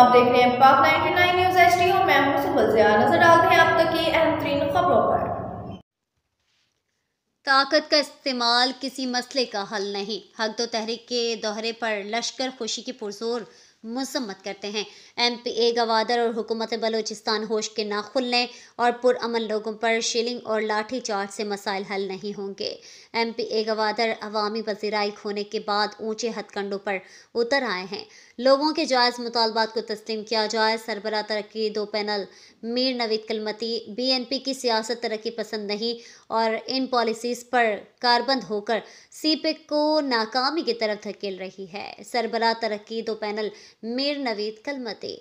आप देख रहे हैं पाक 99 न्यूज एच डी और मैं हूं सुबह नजर डालते हैं आप तक की अहम तरीन खबरों पर ताकत का इस्तेमाल किसी मसले का हल नहीं हक दो तहरीक के दोहरे पर लश्कर खुशी की पुरजोर मजम्मत करते हैं एम पी ए गवादर और हुकूमत बलोचिस्तान होश के ना खुलने और पुरमन लोगों पर शिलिंग और लाठी चार्ज से मसाइल हल नहीं होंगे एम पी ए गवादर अवामी पजीराई खोने के बाद ऊँचे हथकंडों पर उतर आए हैं लोगों के जायज़ मुतालबात को तस्लीम किया जाए सरबरा तरक्की दो panel Mir Naveed Kalmati B N P की सियासत तरक्की पसंद नहीं और इन पॉलिसीज़ पर कारबंद होकर सी e e को नाकामी की तरफ धकेल रही है सरबरा तरक्की दो पैनल मेर नवेद कलमते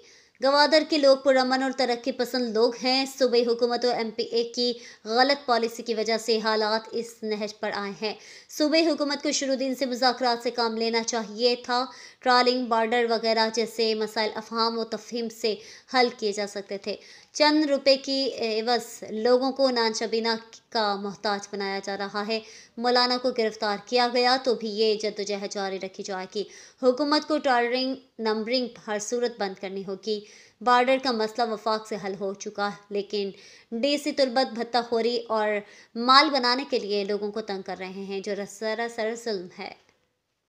गवादर के लोग पुरमन और तरक्की पसंद लोग हैं सूबे हुकूमत और एम पी ए की गलत पॉलिसी की वजह से हालात इस नहज पर आए हैं सूबे हुकूमत को शुरू दिन से मुजाकर से काम लेना चाहिए था ट्रॉलिंग बॉर्डर वगैरह जैसे मसाइल अफहम व तफहीम से हल किए जा सकते थे चंद रुपये की एवज लोगों को नान शबीना का मोहताज बनाया जा रहा है मौलाना को गिरफ्तार किया गया तो भी ये जद्दोजहद जारी रखी जाएगी हुकूमत को टॉलरिंग नंबरिंग हर सूरत बंद करनी होगी बॉर्डर का मसला वफाक से हल हो चुका लेकिन डीसी तुरबत तुलबत भत्ताखोरी और माल बनाने के लिए लोगों को तंग कर रहे हैं जो सरासर जुल्म है